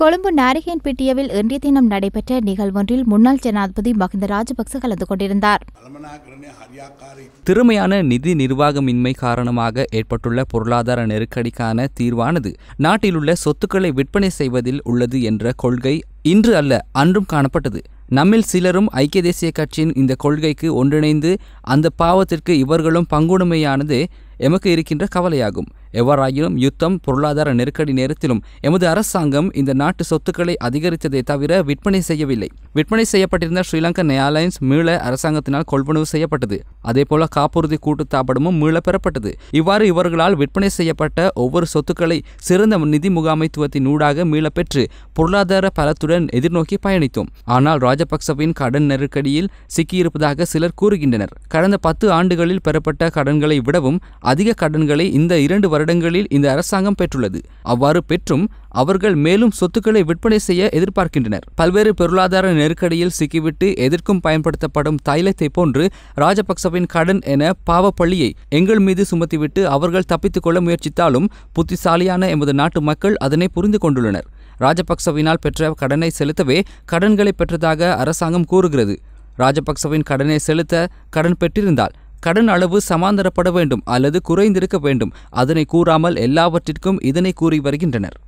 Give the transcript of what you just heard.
கொழும்பு பிட்டியவில் இன்றைய தினம் நடைபெற்ற நிகழ்வொன்றில் முன்னாள் ஜனாதிபதி மகிந்த ராஜபக்ச கலந்து கொண்டிருந்தார் திறமையான நிதி நிர்வாகமின்மை காரணமாக ஏற்பட்டுள்ள பொருளாதார நெருக்கடிக்கான தீர்வானது நாட்டிலுள்ள சொத்துக்களை விற்பனை செய்வதில் உள்ளது என்ற கொள்கை இன்று அல்ல அன்றும் காணப்பட்டது நம்மில் சிலரும் ஐக்கிய தேசிய கட்சியின் இந்த கொள்கைக்கு ஒன்றிணைந்து அந்த பாவத்திற்கு இவர்களும் பங்குடுமையானது எமக்கு இருக்கின்ற கவலையாகும் எவ்வாறாயினும் யுத்தம் பொருளாதார நெருக்கடி நேரத்திலும் எமது அரசாங்கம் இந்த நாட்டு சொத்துக்களை அதிகரித்ததை தவிர விற்பனை செய்யவில்லை விற்பனை செய்யப்பட்டிருந்த ஸ்ரீலங்கன் ஏர்லைன்ஸ் மீள அரசாங்கத்தினால் கொள்வனவு செய்யப்பட்டது அதேபோல காப்புறுதி தாபடமும் மீள பெறப்பட்டது இவ்வாறு இவர்களால் விற்பனை செய்யப்பட்ட ஒவ்வொரு சொத்துக்களை சிறந்த நிதி முகாமைத்துவத்தின் ஊடாக மீளப்பெற்று பொருளாதார பலத்துடன் எதிர்நோக்கி பயணித்தோம் ஆனால் ராஜபக்சவின் கடன் நெருக்கடியில் சிக்கியிருப்பதாக சிலர் கூறுகின்றனர் கடந்த பத்து ஆண்டுகளில் பெறப்பட்ட கடன்களை விடவும் அதிக கடன்களை இந்த இரண்டு வருடங்களில் இந்த அரசாங்கம் பெற்றுள்ளது அவ்வாறு பெற்றும் அவர்கள் மேலும் சொத்துக்களை விற்பனை செய்ய எதிர்பார்க்கின்றனர் பல்வேறு பொருளாதார நெருக்கடியில் சிக்கிவிட்டு எதிர்க்கும் பயன்படுத்தப்படும் தைலத்தை போன்று ராஜபக்சவின் கடன் என பாவப்பள்ளியை எங்கள் மீது சுமத்திவிட்டு அவர்கள் தப்பித்துக் கொள்ள முயற்சித்தாலும் புத்திசாலியான எமது நாட்டு மக்கள் அதனை புரிந்து கொண்டுள்ளனர் ராஜபக்சவினால் பெற்ற கடனை செலுத்தவே கடன்களை பெற்றதாக அரசாங்கம் கூறுகிறது ராஜபக்சவின் கடனை செலுத்த கடன் பெற்றிருந்தால் கடன் அளவு சமாந்தரப்பட வேண்டும் அல்லது குறைந்திருக்க வேண்டும் அதனை கூறாமல் எல்லாவற்றிற்கும் இதனை கூறி வருகின்றனர்